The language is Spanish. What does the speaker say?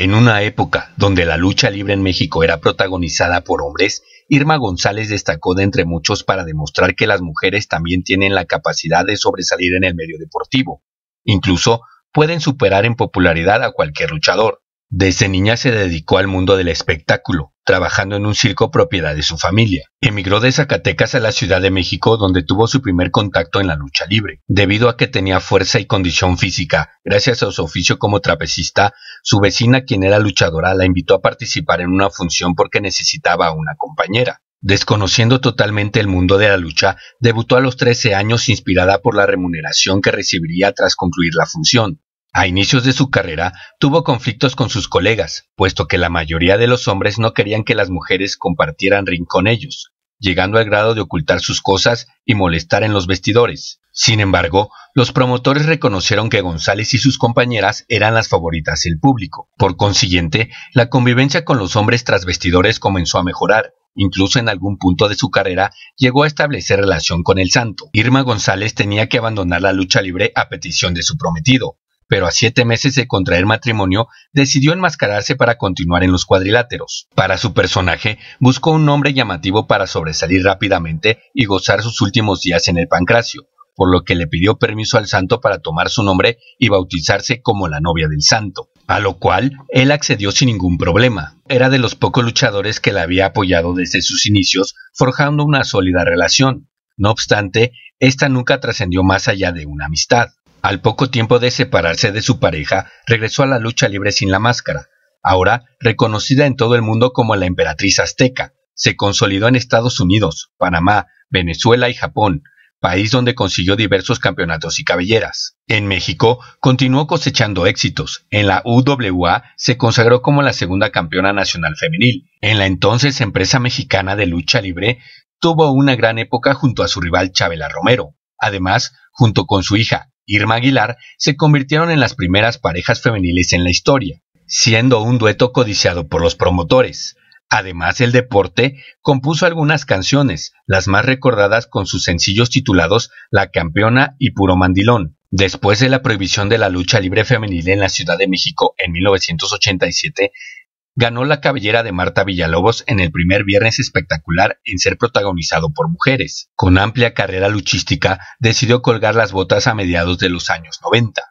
En una época donde la lucha libre en México era protagonizada por hombres, Irma González destacó de entre muchos para demostrar que las mujeres también tienen la capacidad de sobresalir en el medio deportivo. Incluso pueden superar en popularidad a cualquier luchador. Desde niña se dedicó al mundo del espectáculo, trabajando en un circo propiedad de su familia. Emigró de Zacatecas a la Ciudad de México donde tuvo su primer contacto en la lucha libre. Debido a que tenía fuerza y condición física, gracias a su oficio como trapecista, su vecina, quien era luchadora, la invitó a participar en una función porque necesitaba una compañera. Desconociendo totalmente el mundo de la lucha, debutó a los 13 años inspirada por la remuneración que recibiría tras concluir la función. A inicios de su carrera tuvo conflictos con sus colegas, puesto que la mayoría de los hombres no querían que las mujeres compartieran ring con ellos, llegando al grado de ocultar sus cosas y molestar en los vestidores. Sin embargo, los promotores reconocieron que González y sus compañeras eran las favoritas del público. Por consiguiente, la convivencia con los hombres tras vestidores comenzó a mejorar, Incluso en algún punto de su carrera llegó a establecer relación con el santo. Irma González tenía que abandonar la lucha libre a petición de su prometido, pero a siete meses de contraer matrimonio decidió enmascararse para continuar en los cuadriláteros. Para su personaje, buscó un nombre llamativo para sobresalir rápidamente y gozar sus últimos días en el pancracio, por lo que le pidió permiso al santo para tomar su nombre y bautizarse como la novia del santo, a lo cual él accedió sin ningún problema. Era de los pocos luchadores que la había apoyado desde sus inicios, forjando una sólida relación. No obstante, esta nunca trascendió más allá de una amistad. Al poco tiempo de separarse de su pareja, regresó a la lucha libre sin la máscara, ahora reconocida en todo el mundo como la emperatriz azteca. Se consolidó en Estados Unidos, Panamá, Venezuela y Japón, país donde consiguió diversos campeonatos y cabelleras. En México continuó cosechando éxitos. En la UWA se consagró como la segunda campeona nacional femenil. En la entonces empresa mexicana de lucha libre tuvo una gran época junto a su rival Chabela Romero. Además, junto con su hija Irma Aguilar se convirtieron en las primeras parejas femeniles en la historia, siendo un dueto codiciado por los promotores. Además, el deporte compuso algunas canciones, las más recordadas con sus sencillos titulados La Campeona y Puro Mandilón. Después de la prohibición de la lucha libre femenil en la Ciudad de México en 1987, Ganó la cabellera de Marta Villalobos en el primer Viernes Espectacular en ser protagonizado por mujeres. Con amplia carrera luchística, decidió colgar las botas a mediados de los años 90.